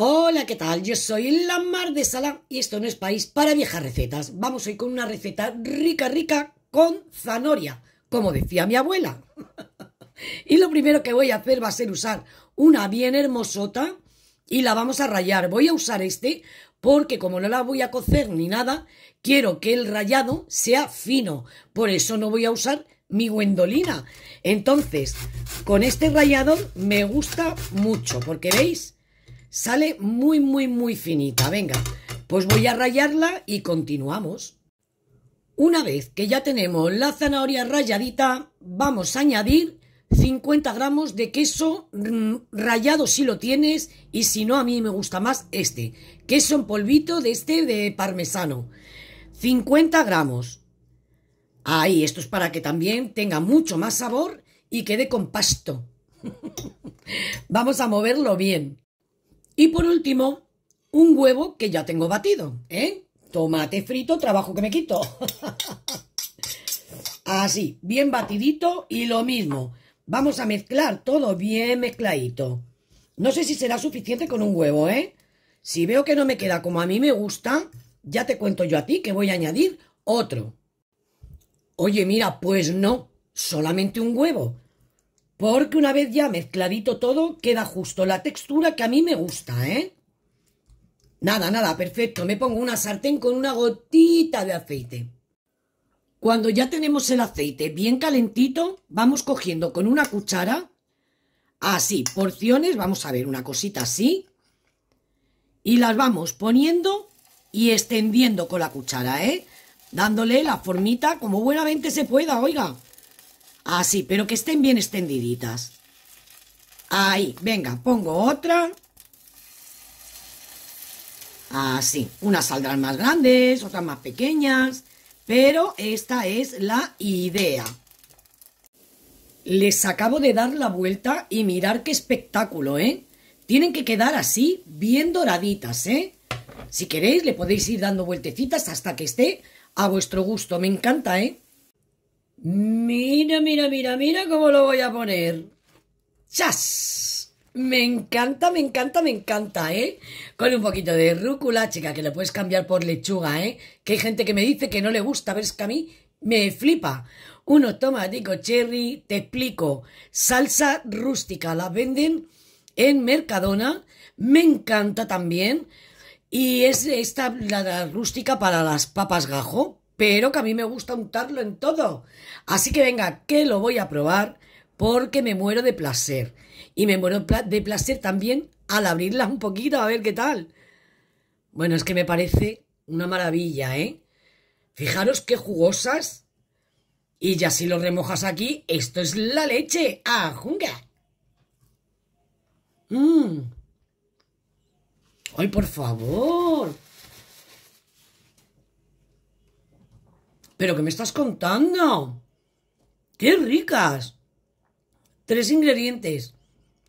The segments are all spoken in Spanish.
Hola, ¿qué tal? Yo soy la Mar de Sala y esto no es país para viejas recetas. Vamos hoy con una receta rica, rica con zanoria, como decía mi abuela. y lo primero que voy a hacer va a ser usar una bien hermosota y la vamos a rayar. Voy a usar este porque como no la voy a cocer ni nada, quiero que el rayado sea fino. Por eso no voy a usar mi guendolina. Entonces, con este rayador me gusta mucho porque, ¿veis? Sale muy, muy, muy finita. Venga, pues voy a rayarla y continuamos. Una vez que ya tenemos la zanahoria rayadita, vamos a añadir 50 gramos de queso mm, rallado si lo tienes y si no a mí me gusta más este, queso en polvito de este de parmesano. 50 gramos. Ahí, esto es para que también tenga mucho más sabor y quede con pasto. Vamos a moverlo bien. Y por último, un huevo que ya tengo batido, ¿eh? Tomate frito, trabajo que me quito. Así, bien batidito y lo mismo. Vamos a mezclar todo bien mezcladito. No sé si será suficiente con un huevo, ¿eh? Si veo que no me queda como a mí me gusta, ya te cuento yo a ti que voy a añadir otro. Oye, mira, pues no, solamente un huevo. Porque una vez ya mezcladito todo, queda justo la textura que a mí me gusta, ¿eh? Nada, nada, perfecto. Me pongo una sartén con una gotita de aceite. Cuando ya tenemos el aceite bien calentito, vamos cogiendo con una cuchara, así, porciones, vamos a ver, una cosita así, y las vamos poniendo y extendiendo con la cuchara, ¿eh? Dándole la formita como buenamente se pueda, oiga. Así, ah, pero que estén bien extendiditas. Ahí, venga, pongo otra. Así, ah, unas saldrán más grandes, otras más pequeñas, pero esta es la idea. Les acabo de dar la vuelta y mirar qué espectáculo, ¿eh? Tienen que quedar así, bien doraditas, ¿eh? Si queréis, le podéis ir dando vueltecitas hasta que esté a vuestro gusto. Me encanta, ¿eh? Mira, mira, mira, mira cómo lo voy a poner. ¡Chas! Me encanta, me encanta, me encanta, ¿eh? Con un poquito de rúcula, chica, que lo puedes cambiar por lechuga, ¿eh? Que hay gente que me dice que no le gusta, pero que a mí me flipa. Uno tomatico cherry, te explico. Salsa rústica, la venden en Mercadona. Me encanta también. Y es esta, la, la rústica para las papas gajo pero que a mí me gusta untarlo en todo. Así que venga, que lo voy a probar porque me muero de placer. Y me muero de placer también al abrirla un poquito, a ver qué tal. Bueno, es que me parece una maravilla, ¿eh? Fijaros qué jugosas. Y ya si lo remojas aquí, esto es la leche. ¡Ah, junga! ¡Mmm! ¡Ay, por favor! ¿Pero qué me estás contando? ¡Qué ricas! Tres ingredientes.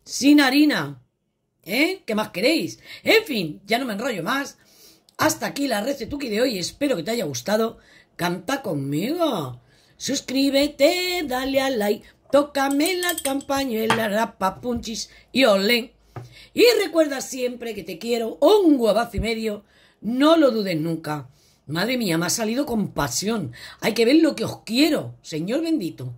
Sin harina. ¿Eh? ¿Qué más queréis? En fin, ya no me enrollo más. Hasta aquí la recetuki de hoy. Espero que te haya gustado. Canta conmigo. Suscríbete, dale al like, tócame la campañuela, rapa papunchis y olé. Y recuerda siempre que te quiero un guabazo y medio. No lo dudes nunca. Madre mía, me ha salido con pasión. Hay que ver lo que os quiero, Señor bendito.